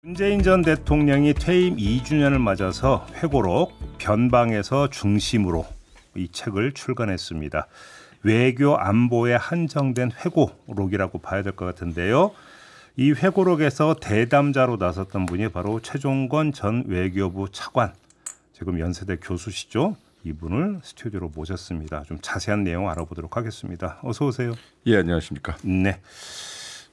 문재인 전 대통령이 퇴임 2주년을 맞아서 회고록 변방에서 중심으로 이 책을 출간했습니다. 외교 안보에 한정된 회고록이라고 봐야 될 것 같은데요. 이 회고록에서 대담자로 나섰던 분이 바로 최종건 전 외교부 차관, 지금 연세대 교수시죠. 이분을 스튜디오로 모셨습니다. 좀 자세한 내용 알아보도록 하겠습니다. 어서 오세요. 예, 안녕하십니까. 네.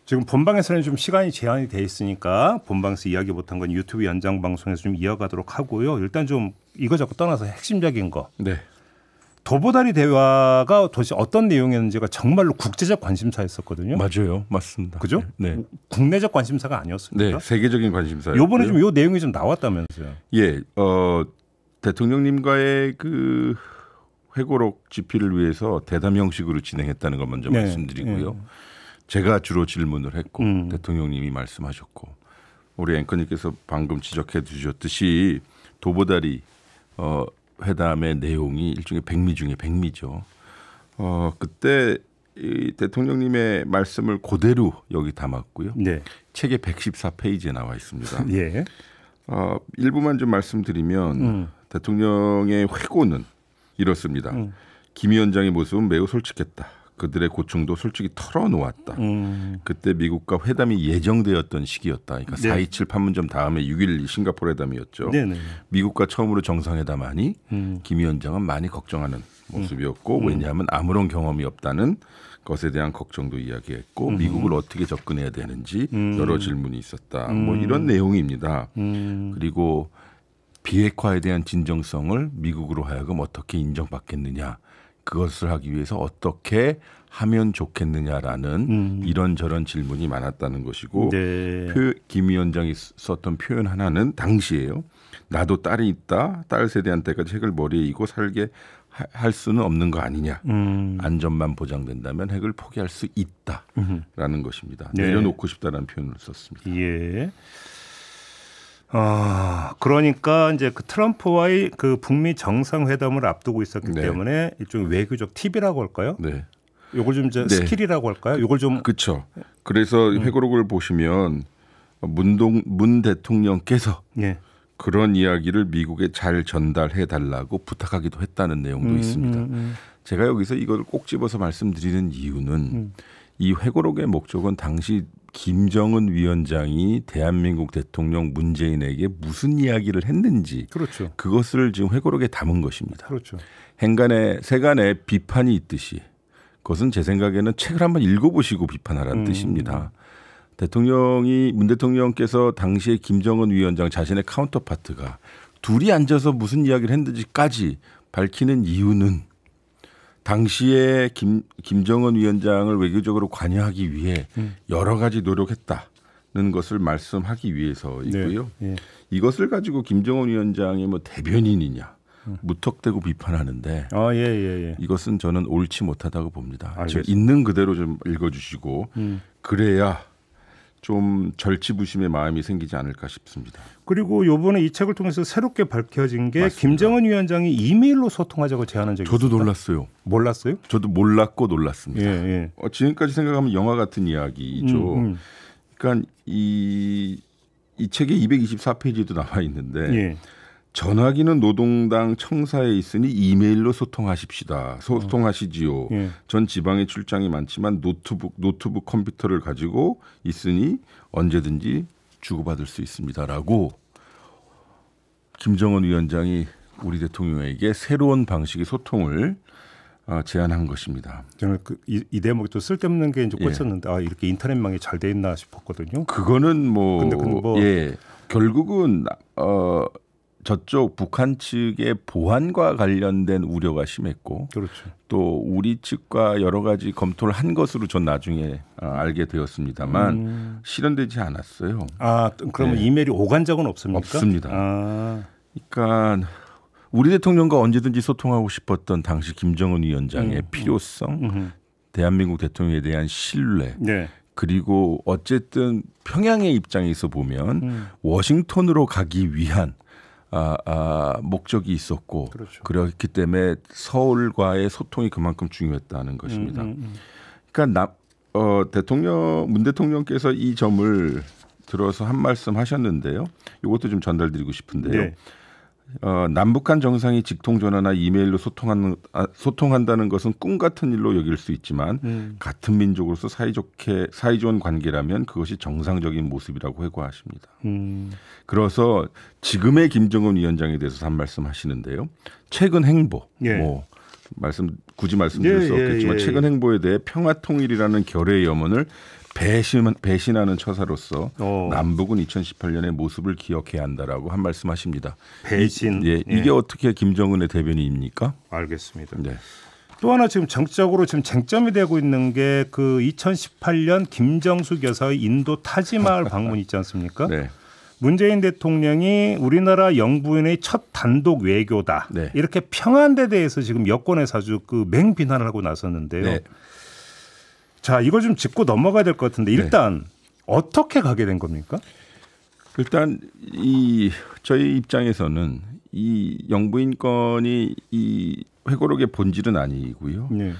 지금 본방에서는 좀 시간이 제한이 돼 있으니까 본방에서 이야기 못한 건 유튜브 연장 방송에서 좀 이어가도록 하고요. 일단 좀 이거저거 떠나서 핵심적인 거. 네. 도보다리 대화가 도대체 어떤 내용이었는지가 정말로 국제적 관심사였었거든요. 맞아요, 맞습니다. 그죠? 네. 국내적 관심사가 아니었습니다. 네, 세계적인 관심사요. 요번에 좀요 내용이 좀 나왔다면서요. 예, 어, 대통령님과의 그 회고록 집필을 위해서 대담 형식으로 진행했다는 것 먼저 네, 말씀드리고요. 네. 제가 주로 질문을 했고 음. 대통령님이 말씀하셨고 우리 앵커님께서 방금 지적해 주셨듯이 도보다리 어, 회담의 내용이 일종의 백미 중에 백미죠. 어, 그때 이 대통령님의 말씀을 그대로 여기 담았고요. 네. 책의 114페이지에 나와 있습니다. 예. 어, 일부만 좀 말씀드리면 음. 대통령의 회고는 이렇습니다. 음. 김 위원장의 모습은 매우 솔직했다. 그들의 고충도 솔직히 털어놓았다. 음. 그때 미국과 회담이 예정되었던 시기였다. 그러니까 네. 4.27 판문점 다음에 6.12 싱가포르 회담이었죠. 네네. 네, 네. 미국과 처음으로 정상회담하니 음. 김 위원장은 많이 걱정하는 모습이었고 음. 음. 왜냐하면 아무런 경험이 없다는 것에 대한 걱정도 이야기했고 음. 미국을 어떻게 접근해야 되는지 음. 여러 질문이 있었다. 음. 뭐 이런 내용입니다. 그리고 비핵화에 대한 진정성을 미국으로 하여금 어떻게 인정받겠느냐 그것을 하기 위해서 어떻게 하면 좋겠느냐라는 음. 이런 저런 질문이 많았다는 것이고 네. 표, 김 위원장이 썼던 표현 하나는 당시에요. 나도 딸이 있다. 딸 세대한테까지 핵을 머리에 이고 살게 하, 할 수는 없는 거 아니냐. 음. 안전만 보장된다면 핵을 포기할 수 있다라는 음. 것입니다. 네. 내려놓고 싶다라는 표현을 썼습니다. 예. 아, 그러니까 이제 그 트럼프와의 그 북미 정상회담을 앞두고 있었기 네. 때문에 일종의 외교적 팁이라고 할까요? 네. 요걸 좀 이제 네. 스킬이라고 할까요? 요걸 좀 그렇죠. 그래서 음. 회고록을 보시면 문동 문 대통령께서 네. 그런 이야기를 미국에 잘 전달해 달라고 부탁하기도 했다는 내용도 음, 있습니다. 음, 음. 제가 여기서 이걸 꼭 집어서 말씀드리는 이유는 음. 이 회고록의 목적은 당시 김정은 위원장이 대한민국 대통령 문재인에게 무슨 이야기를 했는지 그렇죠. 그것을 지금 회고록에 담은 것입니다. 그렇죠. 행간에 세간에 비판이 있듯이 그것은 제 생각에는 책을 한번 읽어보시고 비판하라는 음. 뜻입니다. 대통령이 문 대통령께서 당시에 김정은 위원장 자신의 카운터파트가 둘이 앉아서 무슨 이야기를 했는지까지 밝히는 이유는 당시에 김, 김정은 위원장을 외교적으로 관여하기 위해 음. 여러 가지 노력했다는 것을 말씀하기 위해서이고요. 네. 네. 이것을 가지고 김정은 위원장이 뭐 대변인이냐 음. 무턱대고 비판하는데 아, 예, 예, 예. 이것은 저는 옳지 못하다고 봅니다. 알겠니다 있는 그대로 좀 읽어주시고 음. 그래야 좀 절치부심의 마음이 생기지 않을까 싶습니다. 그리고 요번에 이 책을 통해서 새롭게 밝혀진 게 맞습니다. 김정은 위원장이 이메일로 소통하자고 제안한 적이 저도 있습니다. 놀랐어요. 몰랐어요? 저도 몰랐고 놀랐습니다. 예, 예. 어, 지금까지 생각하면 영화 같은 이야기죠. 음, 음. 그러니까 이, 이 책에 224페이지도 나와 있는데 예. 전화기는 노동당 청사에 있으니 이메일로 소통하십시다. 어. 소통하시지요. 예. 전 지방에 출장이 많지만 노트북 노트북 컴퓨터를 가지고 있으니 언제든지 주고받을 수 있습니다라고 김정은 위원장이 우리 대통령에게 새로운 방식의 소통을 어, 제안한 것입니다. 저는 그 이, 이 대목이 또 쓸데없는 게 이제 예. 꽂혔는데 예. 아 이렇게 인터넷망이 잘 돼 있나 싶었거든요. 그거는 뭐, 근데, 근데 뭐 예. 결국은 어 저쪽 북한 측의 보안과 관련된 우려가 심했고 그렇죠. 또 우리 측과 여러 가지 검토를 한 것으로 전 나중에 아, 알게 되었습니다만 음. 실현되지 않았어요. 아 그러면 네. 이메일이 오간 적은 없습니까? 없습니다. 아. 그러니까 우리 대통령과 언제든지 소통하고 싶었던 당시 김정은 위원장의 음. 필요성, 음. 음. 대한민국 대통령에 대한 신뢰, 네. 그리고 어쨌든 평양의 입장에서 보면 음. 워싱턴으로 가기 위한 아, 아, 목적이 있었고 그렇죠. 그렇기 때문에 서울과의 소통이 그만큼 중요했다는 것입니다. 음, 음, 음, 그러니까 나, 어, 대통령 문 대통령께서 이 점을 들어서 한 말씀 하셨는데요. 이것도 좀 전달드리고 싶은데요. 네. 어, 남북한 정상이 직통 전화나 이메일로 소통하는 아, 소통한다는 것은 꿈 같은 일로 여길 수 있지만 음. 같은 민족으로서 사이좋게 사이좋은 관계라면 그것이 정상적인 모습이라고 회고하십니다. 음. 그래서 지금의 김정은 위원장에 대해서 한 말씀 하시는데요. 최근 행보 예. 뭐 말씀 굳이 말씀드릴 예, 수 예, 없겠지만 예, 최근 예. 행보에 대해 평화 통일이라는 결의 염원을 배신, 배신하는 처사로서 오. 어. 남북은 2018년의 모습을 기억해야 한다라고 한 말씀하십니다. 배신. 이, 예, 예, 이게 어떻게 김정은의 대변인입니까? 알겠습니다. 네. 또 하나 지금 정적으로 지금 쟁점이 되고 있는 게 그 2018년 김정숙 여사의 인도 타지마을 방문 있지 않습니까? 네. 문재인 대통령이 우리나라 영부인의 첫 단독 외교다. 네. 이렇게 평안대 대해서 지금 여권에서 아주 그 맹비난을 하고 나섰는데요. 네. 자, 이걸 좀 짚고 넘어가야 될 것 같은데 네. 일단 네. 어떻게 가게 된 겁니까? 일단 이 저희 입장에서는 이 영부인 건이 이 회고록의 본질은 아니고요. 네.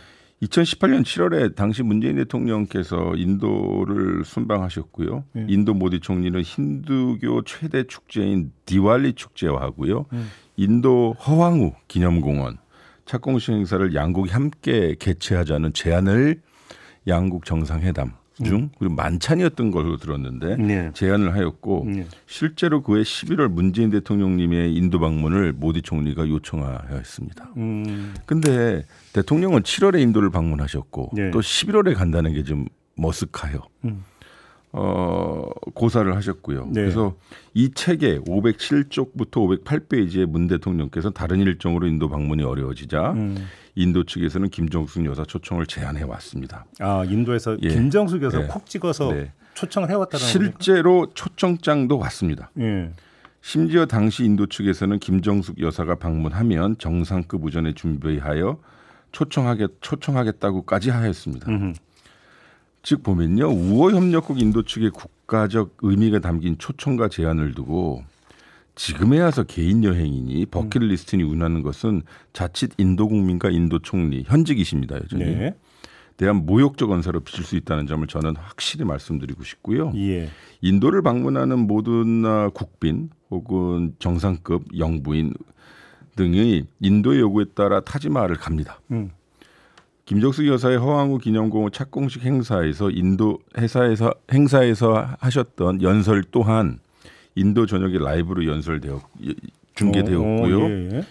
2018년 7월에 당시 문재인 대통령께서 인도를 순방하셨고요. 네. 인도 모디 총리는 힌두교 최대 축제인 디왈리 축제와 하고요. 네. 인도 허황우 기념공원 착공식 행사를 양국이 함께 개최하자는 제안을 양국 정상회담 중 음. 그리고 만찬이었던 걸로 들었는데 네. 제안을 하였고 네. 실제로 그해 11월 문재인 대통령님의 인도 방문을 모디 총리가 요청하였습니다. 음. 근데 대통령은 7월에 인도를 방문하셨고 네. 또 11월에 간다는 게 좀 머쓱하여. 음. 어, 고사를 하셨고요. 네. 그래서 이책에 507쪽부터 508페이지에 문 대통령께서 다른 일정으로 인도 방문이 어려워지자 음. 인도 측에서는 김정숙 여사 초청을 제안해 왔습니다. 아 인도에서 예. 김정숙 여사 예. 콕 찍어서 네. 초청을 해왔다는 실제로 겁니까? 초청장도 왔습니다. 예. 심지어 당시 인도 측에서는 김정숙 여사가 방문하면 정상급 우전에 준비하여 초청하게 초청하겠다고까지 하였습니다. 음흠. 즉 보면요 우호 협력국 인도 측의 국가적 의미가 담긴 초청과 제안을 두고 지금에 와서 개인 여행이니 버킷리스트니 운하는 것은 자칫 인도 국민과 인도 총리 현직이십니다 여전히 네. 대한 모욕적 언사로 비칠 수 있다는 점을 저는 확실히 말씀드리고 싶고요. 예. 인도를 방문하는 모든 국빈 혹은 정상급 영부인 등의 인도의 요구에 따라 타지마을을 갑니다. 음. 김정숙 여사의 허황후 기념공원 착공식 행사에서 인도 회사에서 행사에서 하셨던 연설 또한 인도 전역에 라이브로 연설되었 예, 중계되었고요. 오, 어, 예, 예.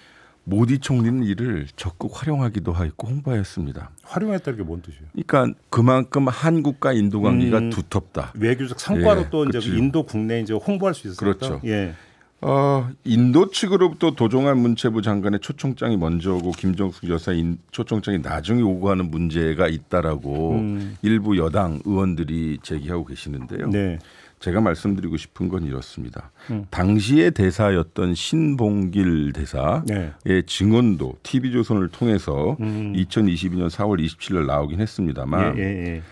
모디 총리는 이를 적극 활용하기도 하고 홍보하였습니다. 활용했다는 게 뭔 뜻이에요? 그러니까 그만큼 한국과 인도 관계가 음, 두텁다. 외교적 성과로 예, 또 그쵸. 이 인도 국내 이제 홍보할 수 있었다. 그렇죠. 예. 어, 인도 측으로부터 도종환 문체부 장관의 초청장이 먼저 오고 김정숙 여사 인, 초청장이 나중에 오고 하는 문제가 있다라고 음. 일부 여당 의원들이 제기하고 계시는데요. 네. 제가 말씀드리고 싶은 건 이렇습니다. 음. 당시의 대사였던 신봉길 대사의 네. 증언도 TV조선을 통해서 음. 2022년 4월 27일 나오긴 했습니다만 예, 예, 예.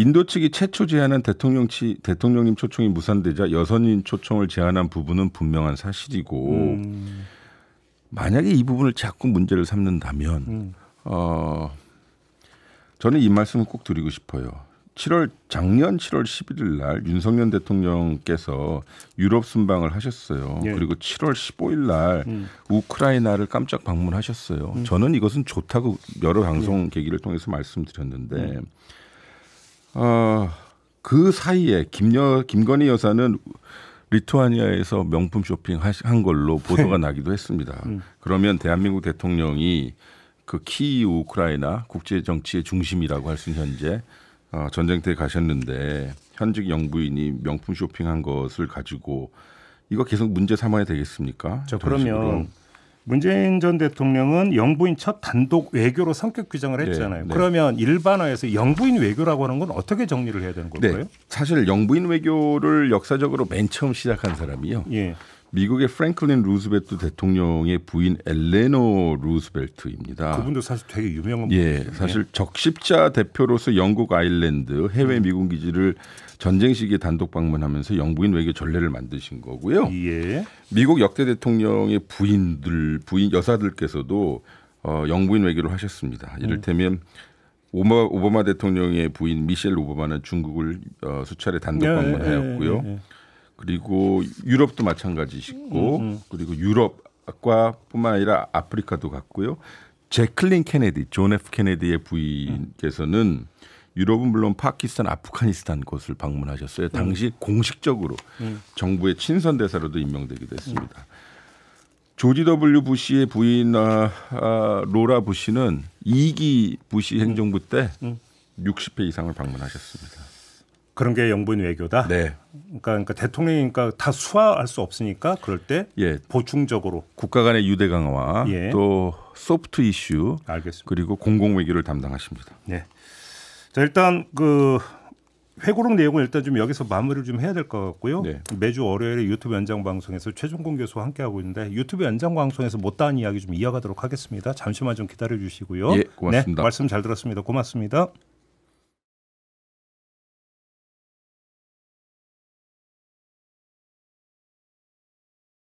인도 측이 최초 제안한 대통령 치, 대통령님 초청이 무산되자 여선인 초청을 제안한 부분은 분명한 사실이고 음. 만약에 이 부분을 자꾸 문제를 삼는다면 음. 어, 저는 이 말씀을 꼭 드리고 싶어요. 7월 작년 7월 11일 날 윤석열 대통령께서 유럽 순방을 하셨어요. 예. 그리고 7월 15일 날 음. 우크라이나를 깜짝 방문하셨어요. 음. 저는 이것은 좋다고 여러 방송 예. 계기를 통해서 말씀드렸는데 음. 어, 그 사이에 김여 김건희 여사는 리투아니아에서 명품 쇼핑한 걸로 보도가 네. 나기도 했습니다. 음. 그러면 대한민국 대통령이 그 키이 우크라이나 국제 정치의 중심이라고 할 수 있는 현재 어, 전쟁터에 가셨는데 현직 영부인이 명품 쇼핑한 것을 가지고 이거 계속 문제 삼아야 되겠습니까? 저 그러면 문재인 전 대통령은 영부인 첫 단독 외교로 성격 규정을 네, 했잖아요. 네, 네. 그러면 일반화에서 영부인 외교라고 하는 건 어떻게 정리를 해야 되는 네. 걸까요? 네, 사실 영부인 외교를 역사적으로 맨 처음 시작한 사람이요. 예. 미국의 프랭클린 루스벨트 대통령의 부인 엘레노 루스벨트입니다. 그분도 사실 되게 유명한 예, 분이에요. 사실 적십자 대표로서 영국 아일랜드 해외 음. 미군 기지를 전쟁 시기에 단독 방문하면서 영부인 외교 전례를 만드신 거고요. 예. 미국 역대 대통령의 부인들 부인 여사들께서도 어, 영부인 외교를 하셨습니다. 이를테면 음. 오마, 오바마 대통령의 부인 미셸 오바마는 중국을 어, 수차례 단독 예, 방문하였고요. 예, 예, 예. 그리고 유럽도 마찬가지시고 음, 음. 그리고 유럽과뿐만 아니라 아프리카도 같고요. 제클린 케네디, 존 F 케네디의 부인께서는 유럽은 물론 파키스탄, 아프가니스탄 곳을 방문하셨어요. 음. 당시 음. 공식적으로 음. 정부의 친선 대사로도 임명되기도 했습니다. 조지 W 부시의 부인 아, 아, 로라 부시는 이기 부시 행정부 음. 때 60회 이상을 방문하셨습니다. 그런 게 영부인 외교다. 네. 그러니까, 그러니까 대통령이 니까다 수화할 수 없으니까 그럴 때 예. 보충적으로 국가 간의 유대 강화와 예. 또 소프트 이슈 알겠습니다. 그리고 공공 외교를 담당하십니다. 네. 자 일단 그 회고록 내용은 일단 좀 여기서 마무리를 좀 해야 될 것 같고요. 네. 매주 월요일에 유튜브 연장 방송에서 최종공 교수와 함께 하고 있는데 유튜브 연장 방송에서 못다한 이야기 좀 이어가도록 하겠습니다. 잠시만 좀 기다려 주시고요. 예, 고맙습니다. 네, 말씀 잘 들었습니다. 고맙습니다.